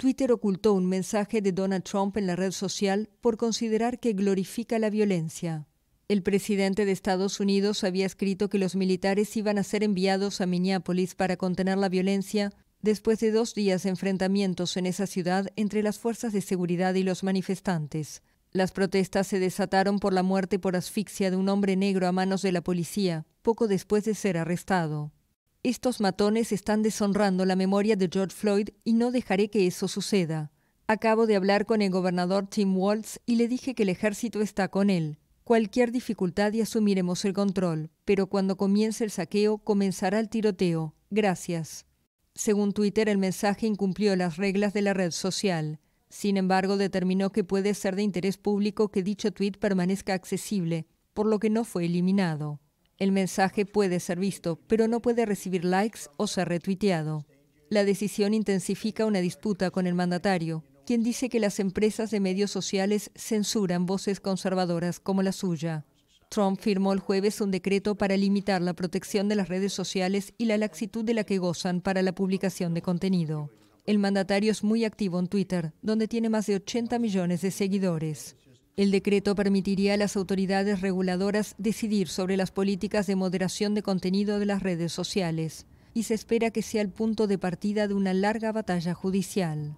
Twitter ocultó un mensaje de Donald Trump en la red social por considerar que glorifica la violencia. El presidente de Estados Unidos había escrito que los militares iban a ser enviados a Minneapolis para contener la violencia después de dos días de enfrentamientos en esa ciudad entre las fuerzas de seguridad y los manifestantes. Las protestas se desataron por la muerte por asfixia de un hombre negro a manos de la policía, poco después de ser arrestado. Estos matones están deshonrando la memoria de George Floyd y no dejaré que eso suceda. Acabo de hablar con el gobernador Tim Waltz y le dije que el ejército está con él. Cualquier dificultad y asumiremos el control, pero cuando comience el saqueo comenzará el tiroteo. Gracias. Según Twitter, el mensaje incumplió las reglas de la red social. Sin embargo, determinó que puede ser de interés público que dicho tweet permanezca accesible, por lo que no fue eliminado. El mensaje puede ser visto, pero no puede recibir likes o ser retuiteado. La decisión intensifica una disputa con el mandatario, quien dice que las empresas de medios sociales censuran voces conservadoras como la suya. Trump firmó el jueves un decreto para limitar la protección de las redes sociales y la laxitud de la que gozan para la publicación de contenido. El mandatario es muy activo en Twitter, donde tiene más de 80 millones de seguidores. El decreto permitiría a las autoridades reguladoras decidir sobre las políticas de moderación de contenido de las redes sociales y se espera que sea el punto de partida de una larga batalla judicial.